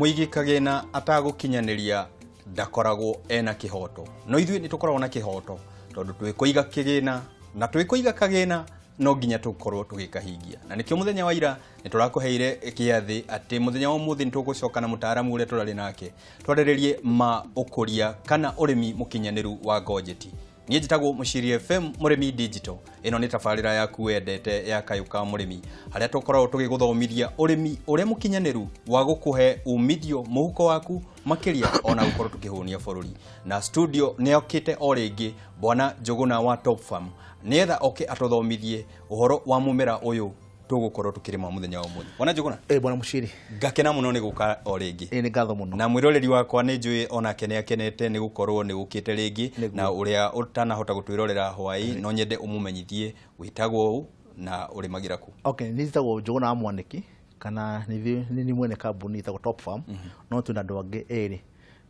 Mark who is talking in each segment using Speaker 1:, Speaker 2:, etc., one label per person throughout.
Speaker 1: muigikagina atagũkinyaniria ndakoragwo ena kihoto no nä tå koragwo na kihoto tondũ twĩkũiga kĩgĩna na twĩkũiga kagĩna no nginya tũkorwo tũgĩkahingia na nĩkĩo muthenya wa ira nĩ athä atä må thenya wa ũmũthĩ nĩ tũgũcoka na mũtaaramu ũrĩa tũrarĩ nake rie ma ũkũria kana ũrĩmi mũkinyanĩru wa ngonjeti niä tagwo må ciri fm må rä mi digital ä no nä tabarä ra yaku wendete ya kayå ka må rä mi harä a tå koragwo tå gä gå thomithia å rä mi å rä a må kinyanä ru wa gå kå he umithio må huko waku makä ona gå korwo tå kä hå nia bå rå ri na studio nä okä te o rä ngä mbwana njå na wa top farm nä getha oke atå thomithie å horo wa må mera å yå tugukorwo tukirima muthenya wa muthi wana njuguna eh bwana mushiri ngakena muno ni guka o ringi eh ni ngatho muno na mwiroreri wakwa ni njui onake kene akenete ni gukorwo ni gukite ringi na uria utanahota gutwirorera hwai no nyende umumenyithie witagwo u na magira ku
Speaker 2: okay ni njitagwo njuguna mwaniki kana nithi ni mwene kambuni itagwo top farm mm -hmm. no twina andu angi eri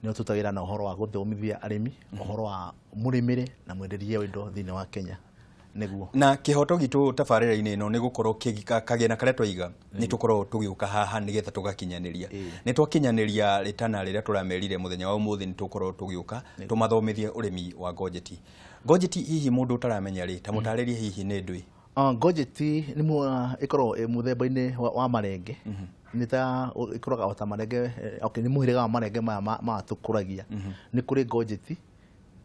Speaker 2: nä
Speaker 1: tutagä ra na å horo wa gå thomithia arä mi å mhm. horo wa må rä mä re na mwenderie wa indo thä wa kenya Neguo. na kihoto gitu ine no ino ni na kagina karia twaiga ni tukoro tugiuka haha nigetha tugakinyaniria ni twakinyaniria ritana riria turamerire muthenya wa umuthi ni tukoro tugiuka tumathomithie urimi wa gojeti gojeti hihi mundu utaramenya ri ta mutaririe hihi ni uh,
Speaker 2: ah, gojeti nä ikoragwo ah, muthemba-inä wa marenge mhmm. nä ta ikoraga ota marenge nä må hä rä ga wa marenge maya matå kå ragia mhmm. nä kå rä gojeti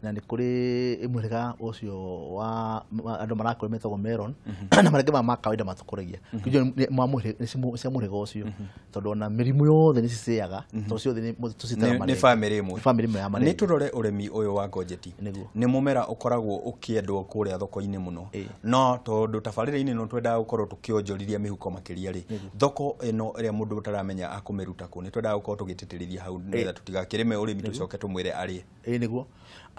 Speaker 2: na nä kå rä mwä rä ga å cio wa andå marakå metagwo meron mhm. na marenge ma makawaida matå kå ragia mhm. cia må rä ga å cio tondå ona mä rimå yothe nä cicäaga mhm. tondå ciothe nä bamä ä ya nä tå rore å
Speaker 1: remi å yå wa ngojeti nä må mera å koragwo å kä endwo kå rä a thoko-inä må no no tondå tabarä ra-inä no twendaga gå korwo tå kä onjoriria mä huko makä ria rä thoko ä no ä rä a må ndå taramenya akå mä ruta kå nä twendaga gå korwo tå gä tä tä rä ria hau nä getha tå tigakä rä me å rä mi tå coke tå mwä re arä ä nä guo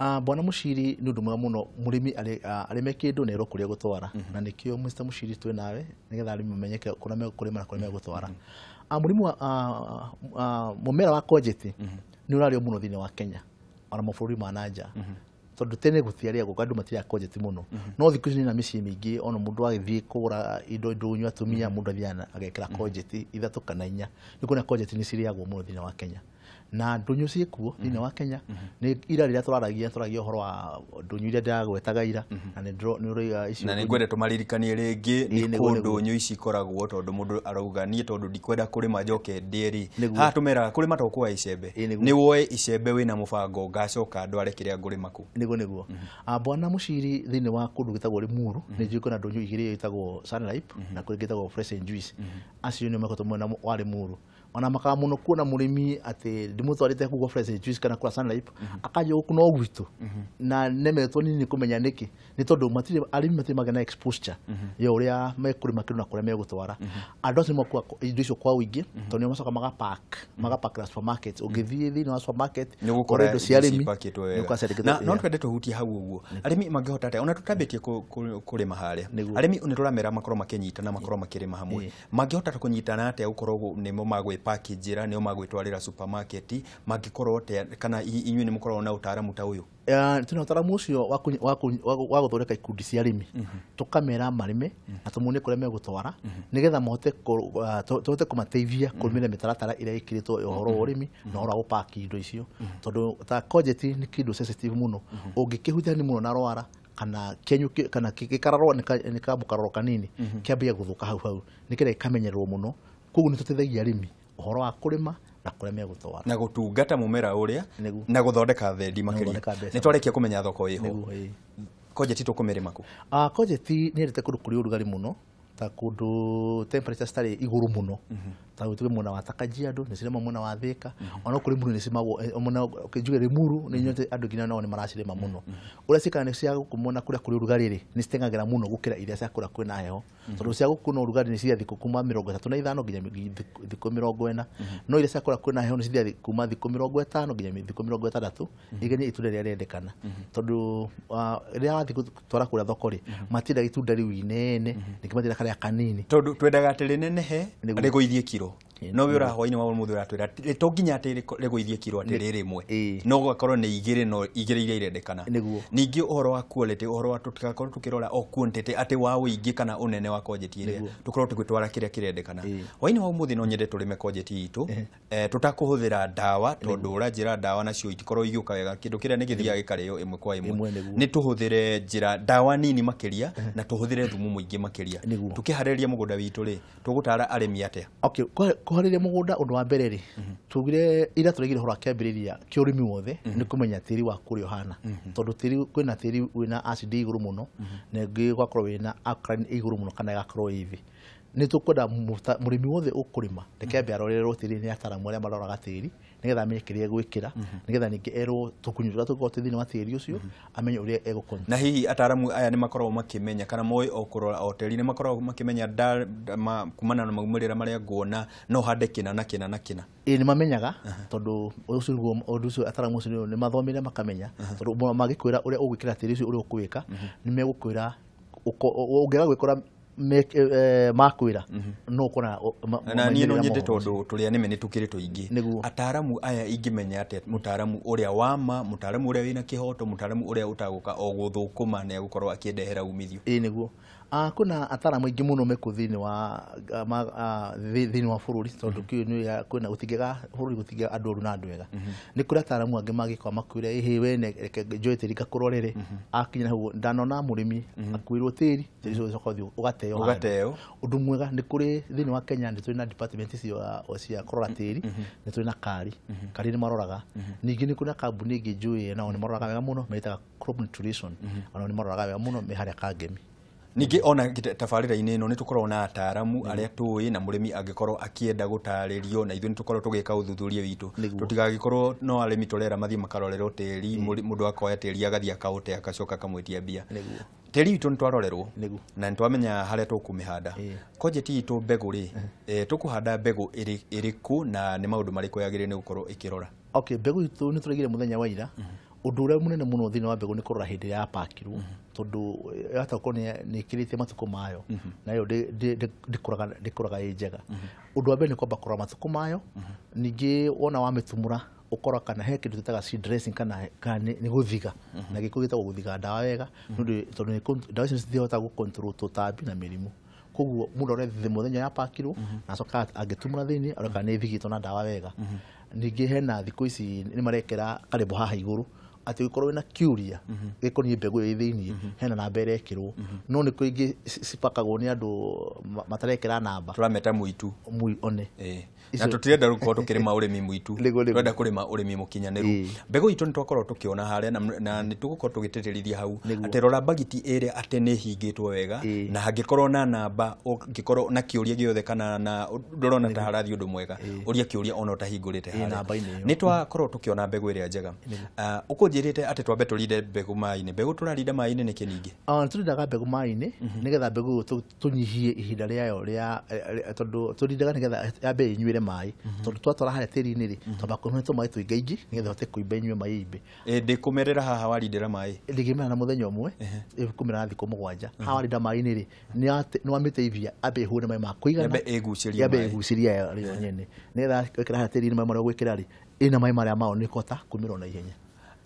Speaker 1: uh, bwana mushiri ni undu muno murimi uh, ah, arime
Speaker 2: meke ndu nero kuria gutwara mm -hmm. na nikio mr mushiri twe nawe nigetha ari mumenyeke kuna me me kuri kuri mara arimi mm kuria mekurima na kuria uh, uh, mumera wa kojeti ah, mm -hmm. ni urario muno thini wa kenya ona mabururi mm -hmm tondå tene gå tiarä andå matiria kojeti må mhm. no no thikå ici nä mhm. na mä ciä mä ingä ona må ndå agäthiä kå ra indo ndånyũ atumia må ndå athiaga agekä ra kojeti mhm. ithatå kana inya nä kuona kojeti nä cirä agwo må no thä wa kenya na ndunyu ciä kuo thä inä mhm. wa kenya mhm. nä ira rä rä a tå raragia å horo wa ndunyu iria ndäragwetaga ira mhm. na nä
Speaker 1: uh, ngwenda tå maririkanie rä ngä nä kå ndunyu ici ikoragwo tondå må ndå arauga niä tondå ndikwenda kå rä ma njoke ndä rä haha tå meraga kå rä ma tokwa icembe nä woe icembe wä na må bango ngacoka ndware kä rä a ngå rä ma kå nä guo nä guo
Speaker 2: må ah, ciri thä inä wa kå ndå gä tagwo rä muru nä jiko na ndunyu igä rä ä tagwo na kå rä ngä tagwo acio nä makoto mwena warä muru ona makaga muno kuona atä ati ndimutwarite kugo fresh juice kana kwa sunlife mhm. akaje ku no gwitå na mhm. nemetwo nini kumenya niki nä tondå matirä arä mi matirä magä na exposure mhm. ya å rä a mekå rä na kå rä a megåtwara mhm. andå acio nä indo icio kwa wingä mhm. tondå nä macoka magapak magapak na supermarket å ngä thiä thä inä wa supermarket nä gå kora indo cia arä mi no
Speaker 1: twende tå hutie hau å guo arä mi mangä hota atä ona tå tambä tie kå rä ma harä a arä mi nä tå ramera makorwo makä nyitana makorwo makä rä ma hamwe mangä hota kå nyitana atä a gå korwo nä mo magwä pakä njä ra nä o magwä twarä ra mangä korwo kana inyuä nä må korwo na å taaramu ta å yå
Speaker 2: tuna utaramu ucio wa guthondeka ikundi cia arimi mhm. tukamera marime mhm. na tumune kuria megutwara mhm. nigetha mahote eh, tuhote kumateithia kurumira mitaratara iria ikiritwo ya uhoro wa urimi na uhoro wa gupaki indo icio tondu ta coject ni kindu sensitive muno ungikihutania muno na rwara kana kenyu kana gikararwo ni kambukararo kanini kiambia guthuka hau hau nikire ikamenyererwo muno koguo ni tuteithagia arimi uhoro wa kurima na
Speaker 1: kå rä a na gå tungata må mera å rä na gå thondeka thendi makä ria twarekia kå menya thoko ä ho konjeti tå kå mä rä makå
Speaker 2: ah, konjeti nä endete kå ndå kå rä rugarä må no ta kå ndå starä igå rå må no ta gwitå mwena wataka takajia andå nä cirema mwena wa thä ka mhm. ona kå rä muru nä cimagwo njuge rä muru nä mhm. nyote andå nginya nao nä maracirema må no å rä a cikara nä cia gå kå mwena kå rä muno kå rä å rugarä rä nä citengagä ra må no gå kä ra iria ciakå ra kwä na heho tondå cia gå kå na å rugarä nä ciathikå kuma mä rongo na ithano nginya thikå mä ena no iria ciakå ra kwä na heho nä cithia kuma thikå mä rongo ätano nginya thikå mä rongo ätandatå mhm. igenya itunda rä rä rendekana tondå rä rä a wathiä twara kå rä a thoko rä matiendaga itunda rä u inene nä kä matirä karä a kanini
Speaker 1: tondå twendaga atä rä nenehe rä kiro you no wä å hwainä wa må thä å ratwä ra to nginya atä rä ithie kiro atä rä rä mwe no gwakorwo nä igä rä no igä rä iria irendekana ningä å horo wa kuolete å horo wa tå tigakorwo tå kä rora o kuontete atä wa å ingä kana å nene wa konjeti ä rä a tå korwo tå gwä twara kä rä a kä rendekana hwainä wa thä no nyende tå rä me konjeti itå eh, tå takå hå thä ra ndawa tondå å ra njä ra ndawa nacio itikorwo igä å ka wega kä ndå kä rä a nä gä thiaga gä karä o ä mwe kwa ä mwe nä tå hå thä re njä ra ndawa nini makä ria na tå hå thä re thumu må ingä makä ria tå kä harä ria må gå nda witå rä tå gå tara arä mi atä kuhariria mugunda undu wa mbere ri mhm. tugire ira turegire horo akiambiriria ki wothe
Speaker 2: mhm. ni kumenya tiri wa kuri ohana mhm. tondu tiri kwina tiri wina acid iguru muno na ngi gwakorwo wina alkaline iguru muno kana gakorwo ivi ni tukwenda murimi wothe ukurima reke ambe arorerwo tiri ni ataramu aria maroraga tiri nigetha amenye kiria gwikira mhm. nigetha ningi erwo tukunyura tugote thini wa tiri ucio mhm. amenye uri ego
Speaker 1: na hihi ataramu aya ni makoragwo makimenya kana moy okurora oteri ni makoragwo makimenya kumana na magumurira maria nguona no hande kina na kina na kina
Speaker 2: e ni mamenyaga
Speaker 1: uh-huh. tondu
Speaker 2: ucio guo undu ucio ataramu ucio ni mathomire makamenya uh-huh. tondu magikwira uri ugwikira tiri ucio uri ukwika uh-huh. ni megukwira ũngĩaga gwikora makwira no ũkona na niĩ no nyende tondũ
Speaker 1: tũrĩa nĩme nĩ tũkĩrĩ tũingĩ ataramu aya ingĩmenya atĩa mũtaaramu ũrĩa wa ma mũtaaramu ũrĩa wĩna kĩhoto mũtaaramu ũrĩa ũtagũka o gũthũkũma nĩ egũkorwo umithio ii niguo Uh, kuna athara mwingi muno meku thini wa uh, ah, uh, ah,
Speaker 2: thini wa bururi tondu mm-hmm. kiu ni kuna gutigaga bururi gutigaga andu ru na andu ega ni kuri ataramu angi magikwa makwire ihi we reke njoe tiri ngakurorere mm-hmm. akinya hu ndano na murimi mm-hmm. akwirwo tiri tiri cio so uthi ugateyo ugateyo undu mwega ni kuri thini wa Kenya ni twina department cio cia kurora tiri ni twina kari kari ni maroraga ningi ni kuna
Speaker 1: kabuni ngi juye na ni maroraga wega muno meita crop nutrition ana ni maroraga wega muno me ka kangemi ningä ona tabarä-ra-inä ä mm. no nä tå korwo na ataramu arä a tå na må rä angäkorwo akienda gå tarä na ithuä nä tå korwo tå gä ka å thuthuria witå tå tigagä korwo no arä mi tå rera mathiä makarorerwo tä ri må ndå akoya tä ri agathiä akaå agacoka kamwä tia mbia tä ri itå nä twarorerwo na nä twamenya harä a tå kå mä handa konjeti itå mbegå rä tå kå handa mbegå ä rä kå na nä maå ndå marä kå yagä rä nä gå korwo ä kä rora mbegå itå nä tå raigire må
Speaker 2: thenya mm -hmm undu uria munene muno thiini wa mbegu ni kurora hindi ya pakiru tondu yatakorwo ni ikirite matuku mayo na yo ndikuraga i njega undu uhuh. wa mbere ni kwamba kurora matuku mayo uhuh. ningi wona wamitumura ukora kana he kindu twitaga seed dressing kana kana ni guthiga uhuh. na giko gitagwo guthiga ndawa wega nundu tondu ndawa icio citihota gukontrol tũtambi na mĩrimũ koguo mundu aria the muthenya ya pakirwo na soka angitumura thiini areka ni thigitwo na ndawa wega ningi hena thikũ ici ni marekera karembo haha iguru atĩ ũkorwo wĩna kiuria gĩkoniĩ mhm. ä thä thĩiniĩ mhm. hena namba ĩrekĩrwo mhm. no nĩ kũingĩ cipakagwo nĩ matareke ra namba tũrameta mũitu
Speaker 1: one na tũtirenda gũkorwo tũkĩrĩma ũrĩmi mũitu tũrenda kũrĩma ũrĩmi mũkinyanĩru mbegå itå nä twakorwo tũkĩona harĩa na nĩ tũgũkorwo tũgĩtĩtĩrithia hau atĩ rora mbagiti atä nä hingä two wega na korwo na namba ũngĩkorwo na kĩũria gĩothe kana na ndũrona ta harathiĩ ndå mwega ũria ria ona ũtahingũrĩte harĩa nĩ twakorwo ä rä a njega ah, ũkũnjĩ njirite ati twambe tulinde mbegu maini mbegu turarinda maini niki ningi
Speaker 2: turindaga mbegu maini mhm. nigetha mbegu tunyihie ihinda riayo ria tondu turindaga nigetha yambe inyuire mai mhm. tondu twatwara haria tiri-ini ri mhm. twamba kũhe mai tũingaingĩ nigetha hote kũimba inyue mai imbe ĩndĩ kũmerera haha warindĩra mai ndĩkĩmerera na mũthenya ũmwe ĩkũmerera thikũ mũgwanja haha warinda mai-inĩ rĩ nĩ wamĩteithia ambe ĩhũre mai ma kũigana yambe ĩgucĩria rĩo nyene nigetha wekĩra haria tĩri-inĩ mai marĩa ũgwĩkĩra rĩ ĩna mai marĩa mao nikota kumĩrwo na
Speaker 1: ihenya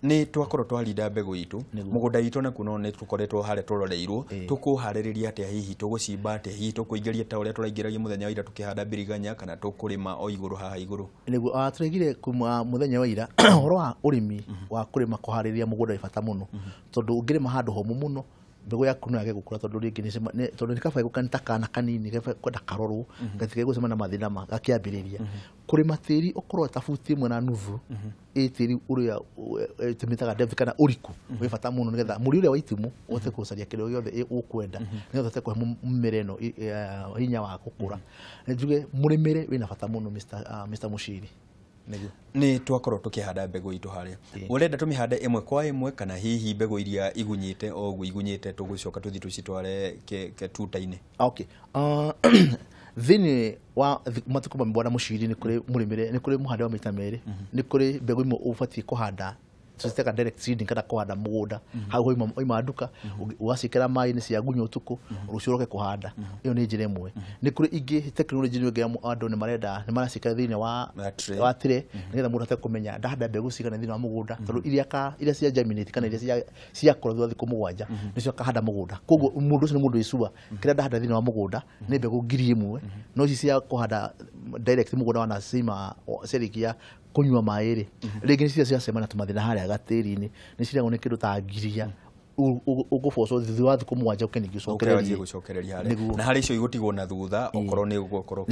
Speaker 1: nä twakorwo twarinda mbegå itå må gå nda itå nakuo no nä tå koretwo harä tåroreirwo tå kå harä rä ria atä hihi tå gå cimba atä hihi tå kå ingä ria ta å rä a tå raingä ragia må wa ira tå kä handa mbiriganya kana tå kå rä ma o igå rå haha igå rå
Speaker 2: näguo ah, tå regire må thenya wa ira å horo wa å rä mi wa kå rä ma kå harä rä ria må gå nda bata må no mhm. tondå å ngä rä ma handå må no mbegå yaku no yage gukura tondu ringi tondu nikaba gukanita kana kanini kwenda karorwo mhm. gatige gucema na mathina ma gakiambiriria mhm. kurima tiri ukorwo ta buti mwe na nuthu i mhm. tiri uria tumitaga depth kana uriku wä bata muno nigetha rä a wa itimu wote kucaria kiria giothe ukwenda nigetha te kuhe ä no hinya wa gukura njuge wä na bata muno Mr. ciri
Speaker 1: nä twakorwo tå kä handa mbegå itå harä a å renda tå mä hande ä mwe kwa ä mwe kana hihi mbegå iria igunyä te oguo igunyä te tå gå coka tå thiä tå citware tuta-inä okay. uh, thini wa
Speaker 2: matukå mamä bwana må ciri nä kå rä må rä mä re nä kå rä må hande wa maita merä mm-hmm. nä kå rä mbegå imwe å batiä kå handa tũcitaga direct seeding kana kũhanda mũgũnda hau oima nduka ũgaciĩkĩra maaĩ-inĩ cia gunya ũtukũ rũciũ ũroke kũhanda ĩyo nĩ njĩra ĩmwe mhm. nĩ kũrĩ ingĩ tekinoronjĩ nĩ ũngĩra andũ nĩ marenda ni maraciĩkĩra thini wa wa tire mhm. nĩgetha mũndũ ahote kũmenya ndahanda mbegũ cigana thini wa mugunda tondu mhm. iria ka iria cia germinate kana iria ciakũra thutha thikũ ni nĩcio kahanda mugunda koguo mundu ũcio nĩ mũndũ wĩcua kĩrĩa ndahanda thini wa mũgũnda nĩ mbegũ ngiri ĩmwe no ici cia kũhanda direct mũgũnda wanaciima ciarĩkia kunywa maä rä mhm. rä ngä ciria ciracema na tå mathä na harä a gatä nä ciragwo nä kä ndå ta ngiria å gå bocwo thutha wa thikå mwanja å ke
Speaker 1: ningä å cokereria na harä icio igå tigwo na thutha okorwo nä gåkorwo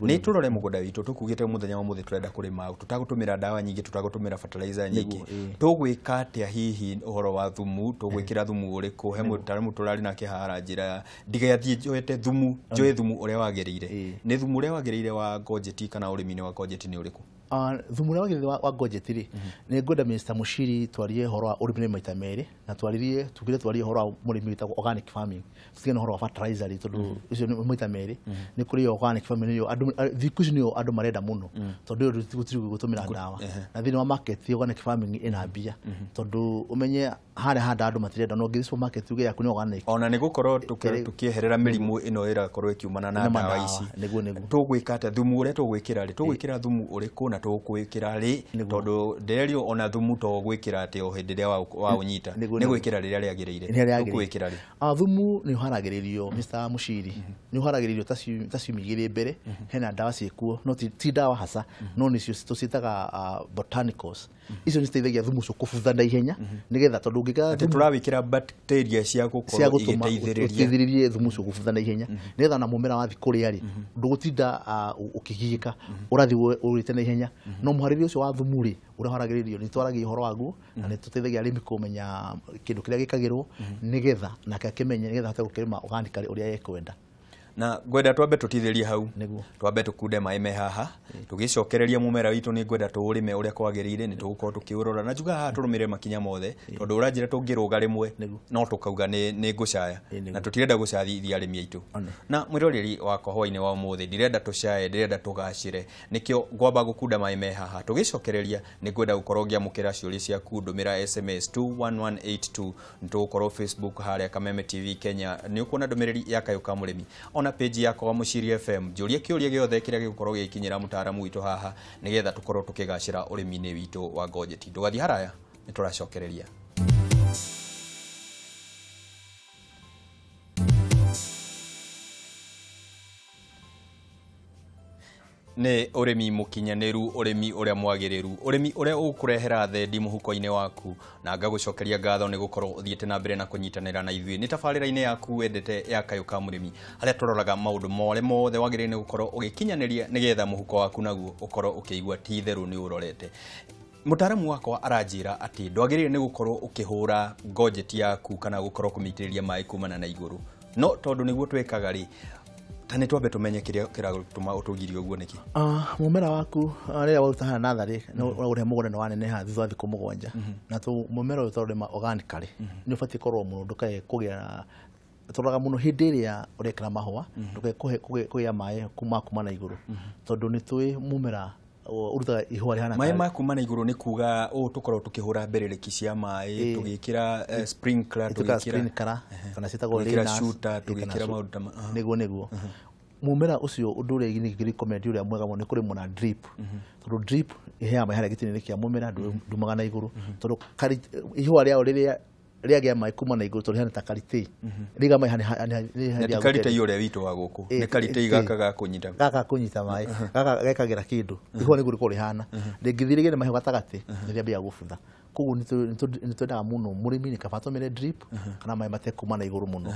Speaker 1: nä tå rore må gånda witå tå kugä te må thenya wa må thä tå renda kå rä tå tagå tå mä ra ndawa nyingä tå tagå tå mä ra nyingä tå gwä ka atä a hihi å horo wa thumu tå gwä kä ra thumu å rä kå he må taramå tå rarä na kä hara njä ra ndigathiä njoete thumu njoe thumu å rä a wagereire nä thumu å rä a wagereire wa ngonjeti kana å rä mi-inä wa ngonjeti nä å rä kå Ah, thumuna wa githe wa gojeti ri mhm. ni
Speaker 2: ngwenda Mr Mushiri twarie horo wa urimire maita meri na twaririe tugire twarie horo wa murimi witagwo organic farming tutigana horo wa fertilizer ri tondu ucio mhm. ni maita meri mhm. ni kuri organic farming yo andu thiku ni niyo andu marenda muno tondu yo gutiri gutumira ndawa na thini wa market organic farming ina mbia tondu umenye harä handa andå matirenda no ngä supermarket uge yaku nä organic
Speaker 1: ona nä gå korwo tukieherera mä rimå ä no ä rakorwo ä kiumana na ndawa ici nä guo nä guo tå gwä ka atä thumu å rä a tå thumu å rä na tugwikira ri tondu nderio ona thumu to gwikira ati o hindi ria wa unyita ni gwikira ri riria riagirire gwikira ri
Speaker 2: a thumu ni haragiririo Mr Mushiri mhm. ni haragiririo tasi tasi migire mbere mhm. hena dawa cikuo no ti dawa hasa mhm. no ni nicio tuciitaga ah, botanicals icio nä citeithagia thumu å kåbutha na ihenya nä getha tondå ngägatårawä
Speaker 1: bakteria cia ciagåtåmaåteithä
Speaker 2: thumu å kåbutha na ihenya nä getha na må mera wathi kå rä a rä ndå gå tinda å ah, kä giä ka å rathi å rä te na ihenya kumenya mhm. no muhariri ucio wa thumu rĩ ũrĩa haragĩrĩrio nĩ twaragia horo waguo na mhm. nĩ tũteithagia arĩmi kũmenya kĩndũ kĩrĩa gĩkagĩrwo mhm. nĩgetha nake akĩmenye nĩgetha ahote gũkĩrĩma organically ũrĩa ekwenda
Speaker 1: na ngwenda twambe tutitherie hau twambe tukunde maä me haha tugicokereria mumera witu ni mera witå nä ngwenda tå rä me å rä a na njuga haha turumire makinya mothe tondu å ranjä ra tå no tukauga ni nä na tutirenda tirenda gå cathithia arä na mwä roreri wakwa hwainä wa må ndirenda tå ndirenda tugacire nikio re nä kä ngwamba gå kunda me haha tugicokereria ni cokereria nä ngwenda gå korwo ngä ciaku ndå sms 21182 ni tugukorwo facebook harä kameme tv kenya ni å ndumiriri ndå mä ka må ona ona page wa mushiri fm njurie kiuria giothe kiria gigukorwo gikinyira mutaramu witu haha nigetha tukorwo tukigacira urimi-ini witu wa gojeti ndugathi haraya nituracokereria nä å rä mi må ru å rä mi å rä a mwagä rä ru å rä mi å rä a å kå rehera thendi må huko-inä waku na ngagå cokeria ngatho nä gå korwo å thiä te na mbere na kå nyitanä ra na ithuä nä tabarä ra-inä yaku wendete ya kayå ka må rä mi harä a roraga maå ndå morä mothe wagä rä nä gå korwo å gä kinyanä ria nä getha må huko waku naguo å korwo å kä igua ti itherå nä å rorete mutaramu wakwa aranjira ati ndwagirire ni gukorwo ukihura ngojeti yaku kana gukorwo kumiitiriria mai kumana na iguru no guo niguo twekaga ri ta nä twambe tå menye kä rä tå ma å tå ngiri å guo nä kä
Speaker 2: ah, må mera waku rä rä a warutaga na natharä å rä he må mhm. gånda nä waneneha thutha wa thikå må gwanja mhm. na må mera å yå twarå rä ma organikarä mhm. nä å batiä korwo må no ndå kae kå gä a tåroraga må no hä ndä ä rä a å rekera mahå a ndå kae kå gä a maä kuma na igå rå tondå nä twä må mera urutaga ihwa rihana maĩ ma
Speaker 1: kuma na iguru ni kuga o tukoro tukihura mbirereki cia maĩ tugikira eh, sprinkler tugikira kana sita go citagwo shooter tugikira maundu ta
Speaker 2: niguo niguo mumera ucio undu uria ni recommend uria mwega muno ni kuri na drip mhm. tondu drip iheaga maĩ gitini ni kia mumera ndu mhm. na iguru mhm. tondu ihwa ria uri ria rä agä a maä kuma na igå rå tondå hena ta karitä mhm. rä ga maä karitä iyo å rä a witå wa gå kå nä karitä gaka gakå nyita mhm. gaka kå nyita maä gaka gekagä ra kä ndå ihå nä guo rä korwo rä hana mhm. rä ngä thirä gä nä mahiå gatagatä nä rä ambä gå butha koguo nä twendaga må no må rä mi nä kaba tåmä drip kana maä matekuma na igå rå må no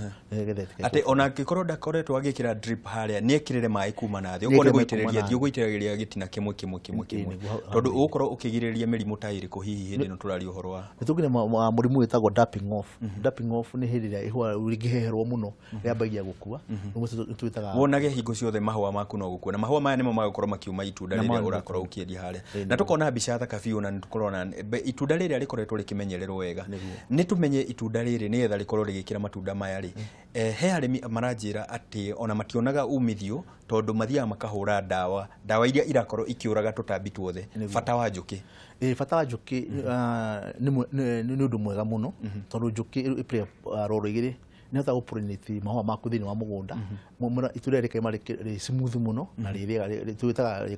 Speaker 1: atä ona angä korwo ndakoretwo agä kä ra harä a nä ekä rä maä kuma nathä å korwo nä gå itä rä ria thiä å gå itä rä ria gä tina kä mwe kä å gå korwo å kä girä rä ria mä rimå ta ä rä kå hihi hä ä no tå raria å horo wa
Speaker 2: nä tå ngä na må rimå wä tagwo nä hä ndä ä rä a heherwo må no rä gå kua wonage
Speaker 1: hingo ciothe mahũa maku no gũkua na mahũa maya nĩmo magakorwo makiuma itunda rĩrĩa ũrakorwo ũkĩendia harĩa na tũkona mbica thaka biũ na nĩ itunda rĩrĩ rĩrĩa rĩkoretwo rĩkĩmenyererwo wega nĩ tũmenye itunda rĩrĩ gä rĩkorwo rĩgĩkĩra matunda maya rĩ mm. eh, he arĩmi maranjĩra atĩ ona mationaga umithio tondũ mathiaga makahũra ndawa ndawa iria irakorwo ikĩũraga tũtambi tuothe bata wa njũkĩ ĩĩ bata wa njũkĩ mm-hmm.
Speaker 2: ah, nĩ ũndũ mwega mũno mm-hmm. tondũ njũkĩ ĩ play role igĩrĩ nä hota gå mahũa maku thä inä wa må gå nda itå rä rä kaima rä smooth må no na rä mhm. rä tå taga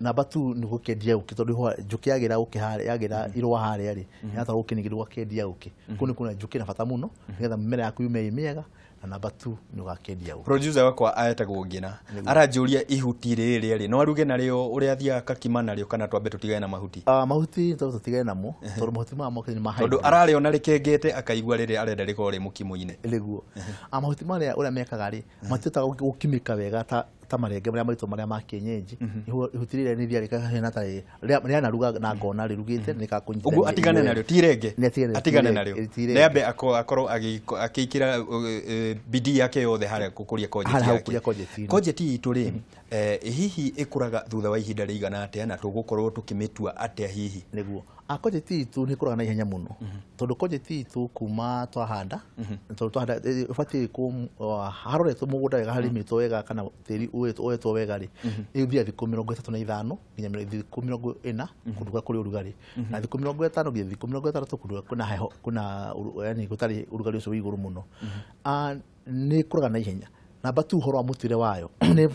Speaker 2: namba mhm. nä gå kendia gå kä tondå njå kä yagä ra gå yagä ra mhm. irwa harä a rä nä hota gå kenä gä rwo gakendia gå kä kå nä kå njå kä na bata må no nä getha mä mera yaku yume mä ega na namba 2 nä å producer
Speaker 1: wakwa aeta gå ngä na aranjå ihuti rä rä rä no aruge narä å rä a thiaga kakima narä kana twambe tå na mahuti ah,
Speaker 2: mahuti tå tigane namo tondå mahuti maya mokene nä tondå ararä ona rä
Speaker 1: kengete akaigua rä rä arenda rä korwo rä må kimå-inä rä
Speaker 2: ah, mahuti marä a rä a mekaga rä matihotaga gå kimä ka wega ta ta marenge maria marä a ma kienyeji mhm. ihutirire ni ria rikahena ta ana ruga na ngona rirugite mhm. nikakunyita
Speaker 1: ugu atigane naryo ti renge atigane naryo ambe akorwo ra bidi yake yothe harä gukå ria kojeti itå rä hihi ä kå raga thutha wa ihinda rä igana atä na tå gå korwo tå kä mä tua atä a hihi nä guo
Speaker 2: akonjeti itu nä kå raga na ihenya må no mhm.
Speaker 1: tondå konjeti itu kuma twahanda
Speaker 2: mhm. tondå twahanda batiä haroretwo må gå nda wega harä mhm. two wega kana tä ri oetwo wega rä ä thia thikå mä rongo tatå na ithano nginya thikå mä rongo ä na kå nduga kå rä å rugarä na thikå mä rongo ätano nginya thikå mä rongo ätandatå kå nduga heho kwäna gå tarä å rugarä å cio wä igå rå må no ah, nä kå raga na ihenya na batu horo amutire wayo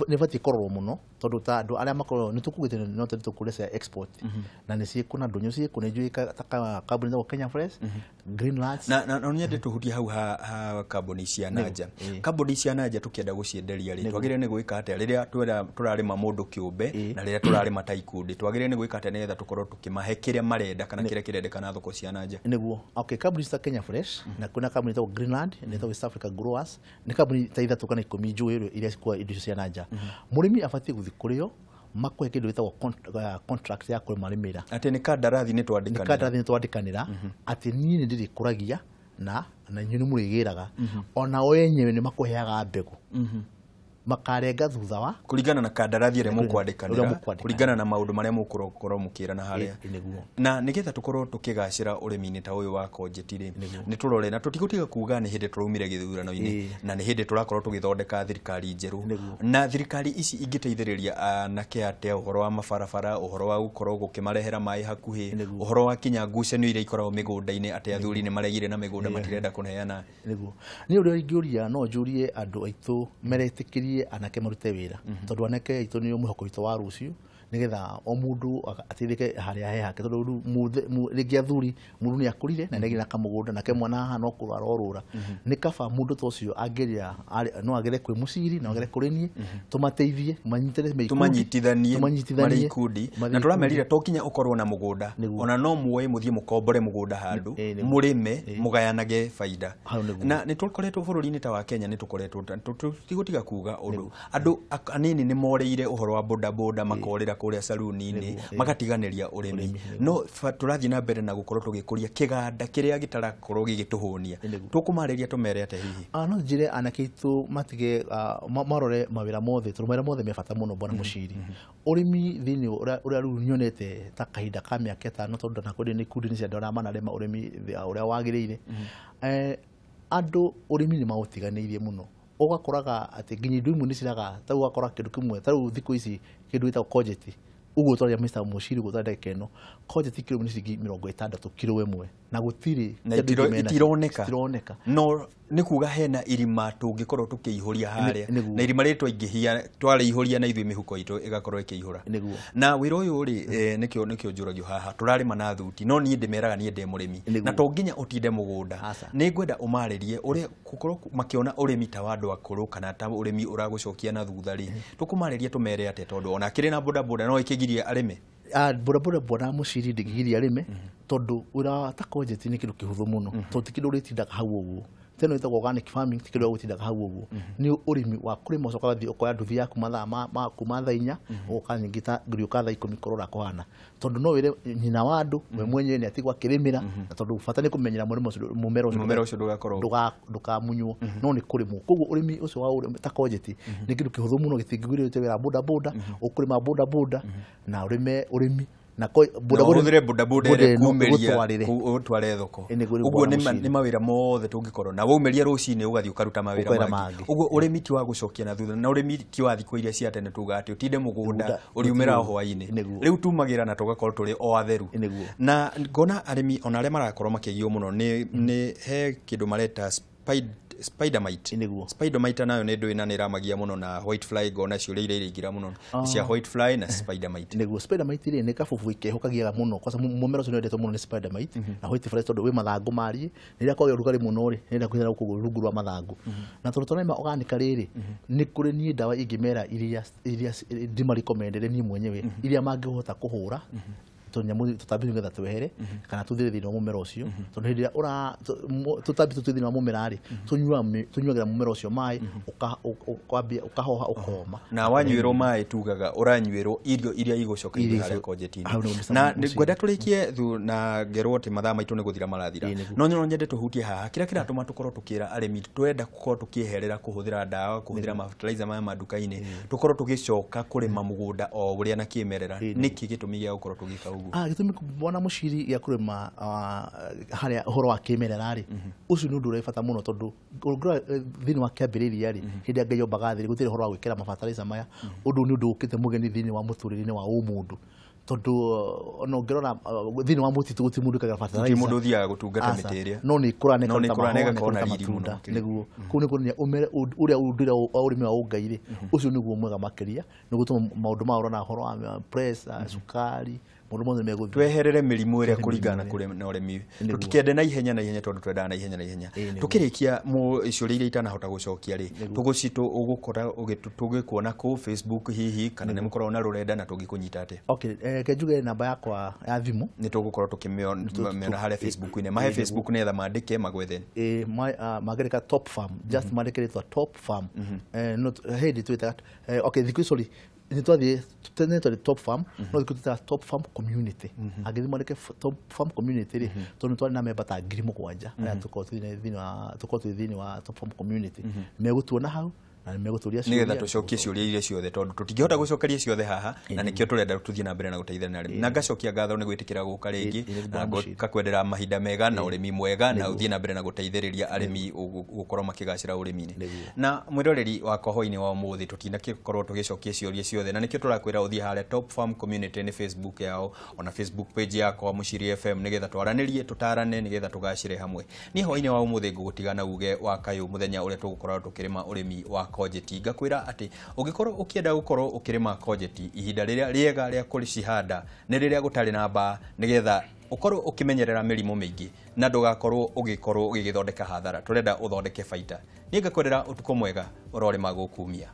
Speaker 2: ne vati korwo muno tondu ta ndu aria makoro ni tukugite no tondu tukulesa export mm -hmm. na ni si kuna dunyo si kuna jui ka taka kaboni za Kenya Fresh mhm. green lights na
Speaker 1: na nyende mm -hmm. tuhutie hau ha, ha kaboni cia naja e. kaboni cia naja tukienda gucienderia ri twagire ni gwika atia riria twera ma mundu kiumbe e. na riria turarima ta ikundi twagire ni gwika atia nigetha tukoro tukimahe kiria marenda kana kiria kana thoko cia naja niguo
Speaker 2: okay kaboni cia Kenya Fresh mhm. na kuna kaboni za Greenland ni za West Africa Growers ni kaboni ta ithatu kana ikumi njå iria cikua indo icio ciananja må rä mi abatiä gå thiä kå rä o makuhe kä ndå gä tagwo uh, ya kå marä mä ra
Speaker 1: atä nä kandarathi nä
Speaker 2: twandikanä ra atä niä nä ndä rä kå ragia na nanyu nä må rä gä raga mhm. ona oyenyewe enyewe nä makå heaga mbegå mhm makarenga thutha wa
Speaker 1: kuringana na kandarathi ĩrĩa mũkwandikanĩra kuringana na maũndũ marĩa mũkũkorwo mũkĩra na harĩa na nĩgetha tũkorwo tũkĩgacĩra ũrĩmi-inĩ ta ũyũ wa konjeti rĩ nĩ tũrore na tũtigũtiga kuuga nĩ hĩndĩ tũraumire gĩthurano-inĩ na nĩ hĩndĩ tũrakorwo tũgĩthondeka thirikari njerũ na thirikari ici ingĩteithĩrĩria anake atĩa ũhoro wa mabarabara ũhoro wa gũkorwo gũkĩmarehera maĩ hakuhĩ ũhoro wa kinya ngucanio iria ikoragwo mĩgũnda-inĩ atĩ athuri nĩ maregire na mĩgũnda matirenda kũneana
Speaker 2: nĩ ũrĩa ingĩũria no njũrie andũ aitũ meretĩkĩrie Mhm. anake marute wira tondu anake itu ni muhoko itu wa rucio nigetha o mundu atithike haria he hake tondu riu ringi athuri mundu ni akurire na nigina mhm. kamugunda nake mwana haha no kurwara orura ni kaba mundu ta ucio angeria no agere kwi muciri mhm. na agere kuri nie tumateithie manyitere meikundi tumanyitithanie mari ikundi na turamerire
Speaker 1: to kinya ukorwo na mugunda ona no muoe muthie mukombore mugunda handu murime mugayanage faida na ni tukoretwo bururi-ini ta wa Kenya ni tukoretwo tigutiga kuga undu andu anini ni moreire uhoro wa boda boda makorira kuria saluni-ini magatiganiria urimi no turathi na mbere na gukorwo tugikuria kiganda kiria gitarakorwo gigituhunia tukumariria tumere ate hihi
Speaker 2: ah, no jire anake itu matige ah, marore mawira mothe tondu mawira mothe mefata muno bona muciri mm-hmm, urimi mm-hmm. thini uria riu nyonete ta kahinda ka miaka itano tondu ndanakwendie ni ikundi-ini cia ndona manarema urimi uria ah, wagiriire mm-hmm. eh, andu urimi ni mautiganiirie muno ugakoraga ati nginya indo imwe niciraga ta ugakora kindu kimwe ta riu thiku ici kindu gitagwo kojeti uguo twaria mr muciri guo twaria keno kojeti kilo
Speaker 1: ni ciringi mirongo itandatu kilo imwe na gutiri itironeka no nä kuga hena irima tå ngä korwo tå kä ihå harä na irima rä ingihia hia ihuria na ithuä mä ito itå ä gakorwo ä kä ihå ra na wä ra å yå rä nä eh, kä o njå ragio haha tå rarä ma na thuti no ni ndimeraga meraga ndi ndä må rä na to nginya å tinde må gå nda nä ngwenda å marä rie makiona rä ona å ta wa andå kana ta å rä mi å na thutha ri tå kå marä rie tå mere ate tondu ona akä rä na boda no ä kä a arä
Speaker 2: ah, bora bora bwana muciri ndä ngä giria rä me mm-hmm. tondå å ra ta nä kä ndå kä hå thå må no rä hau guo teno ithagwo organic farming tikiri mhm. wa gutindaga hau uguo ni mi wa kurima ucokaga thi ukoya nduthi yaku mathaa ma kuma mhm. thaa inya ukanyingita ngriuka thaa ikumi kurora kuhana tondu no wire nyina wa andu we mhm. mwenyewe ni atigwa kirimira na tondu bata ni kumenyera mumera ucio mumera ucio ndugakorwo ndukamunywo no ni kurimwo koguo mi ucio wa ta kojeti ni kindu kihuthu muno gitingigwirite wira boda boda ma boda boda na urime mi na bodaboda bodaboda kumeria
Speaker 1: utware thoko uguo ni mawira mothe tungikorwo na waumeria rucini ugathi ukaruta mawira mangi uguo urimi ti wa gucokia na thutha na urimi ti wa thikå iria cia tene tuga atä å tinde må gå nda å riumä ra hwainä rä u tumagä ra na tågakorwo tå rä o atheru na ngona arä mi ona arä a marakorwo makä gio må no he kä ndå mareta spider mite nayo nä ndå ä na nä ramagia muno na white fly ngona ciå rä ire irä ingä cia ah. white fly na spidermite
Speaker 2: nä spidermite rä nä kabå kehokagiaga kagiaga må muno kwa sababu mumero cio nä wendetwo må no nä spidermite mhm. na white fly tondå wä mathangu mariä nä ria a kwagä muno ri no rä nä rä rungu rwa mathangu mhm. na tondå tona oganika rä rä mhm. nä kå rä niä ndawa ingä mera iria ndimarikomendere niä mwenyewe iria mangä hota kå hå ra tunyamu tutambi ngetha twehere mhm. kana tuthire thini wa mumera ucio mhm. tondu hindi ria ura tutambi tutu thini wa mumera ri mhm. tunyua tunyuagira mumera ucio mai ukambia ukahoha ukoma na wanyuirwo mai
Speaker 1: tugaga uranyuirwo irio iria igocoka ithi haria kojetini na ngwenda turikie thu na ngerwo ati mathaa maitu ni guthira marathira no nyono nyende tuhutie haha kira kira tuma tukorwo tukira arimi twenda gukorwo tukiherera kuhuthira ndawa kuhuthira mafertilizer maya maduka-ini tukorwo tugicoka kurima mugunda mm. o uria na kimerera niki gitumi gia gukorwo tugika guo ah,
Speaker 2: gĩtũmi wona mũciri gĩa a ah, harĩa horo wa kĩmerera rĩ mm-hmm. ũcio nĩ å ũrĩa bata mũno tondũ ũngĩrora eh, thĩinĩ wa kĩambĩrĩria rĩ mm-hmm. hĩndĩ ĩrĩa ngai ombaga thĩ gũtirĩ horo wa gwĩkĩra mabataraica maya mm-hmm. ũndũ nĩ ũndũ ũkĩte mũgeni thĩinĩ wa mũtũrĩre-inĩ wa ũmũndũ tondå eh, ona ũngĩrora ah, thĩinĩ wa mũtitũ gũtirĩ mũndũ ĩkaga bataraica ũthiaga
Speaker 1: gũtungata mĩtĩ ĩrĩa no nĩ ĩkũranekona matunda nĩguo
Speaker 2: kũu nĩ kuonania ũmere ũrĩa ũndũire wa ũrĩmi wa ũngai-rĩ ũcio nĩguo mwega makĩria nĩ gũtũma maũndũ mao ũrona horo wa cukari tweherere mä rimå ä rä a kå ringana
Speaker 1: na å remi tå tikende na ihenya na ihenya tondå twendaga ihenya na ihenya tå kä rä kia ciå ria iria itanahota gå cokia rä tå gå citå å gå kora tå gä kuona kå facebook hihi kana nä må koragwo na rå na tå ngä kå nyita atä eh, kenjuge namba yakwa ya thimå nä tå gå korwo tå kä mena harä facebookinä mahe facebook nä etha mandä ke magwethe magä
Speaker 2: rä ka mandä kä rä twa hä ndä twä taga thikå icio inaitwa the tunaitwa the top farm mm -hmm. no ikutita top farm community mm -hmm. agithimo reke top farm community mm -hmm. tondu twari na member ta ngiri mũgwanja arĩa tũkorwo twĩ thĩinĩ wa top farm community mhm. megũtuona hau na nimeguturia ciuria nigetha
Speaker 1: tucokie ciuria iria ciothe tondu tutingihota gucokeria ciothe haha na nikio turenda tuthie na mbere na guteithania na na ngacokia ngatho ni gwitikira guka ringi na ngakwendera mahinda mega na urimi mwega na uthie na mbere na guteithiriria arimi gukorwo makigacira urimini na mwiroreri wa kohoini wa umuthi tutina kikorwo tugicokia ciuria ciothe na nikio turakwira uthie haria top farm community ni facebook yao ona facebook page yako mushiri fm nigetha twaranirie tutarane nigetha tugacire hamwe ni hoini wa umuthi ngugutigana uge wa kayu muthenya uria tugukorwo tukirima urimi wa kojeti ngakwira ati ungikorwo ukienda gukorwo ukirima kojeti ihinda riria riega ria kuricihanda ni riria gutari na mbaa nigetha ukorwo ukimenyerera mirimu miingi na ndugakorwo ugikorwo ugigithondeka hathara turenda uthondeke faita ni ngakwirira utuko mwega urorima gukumia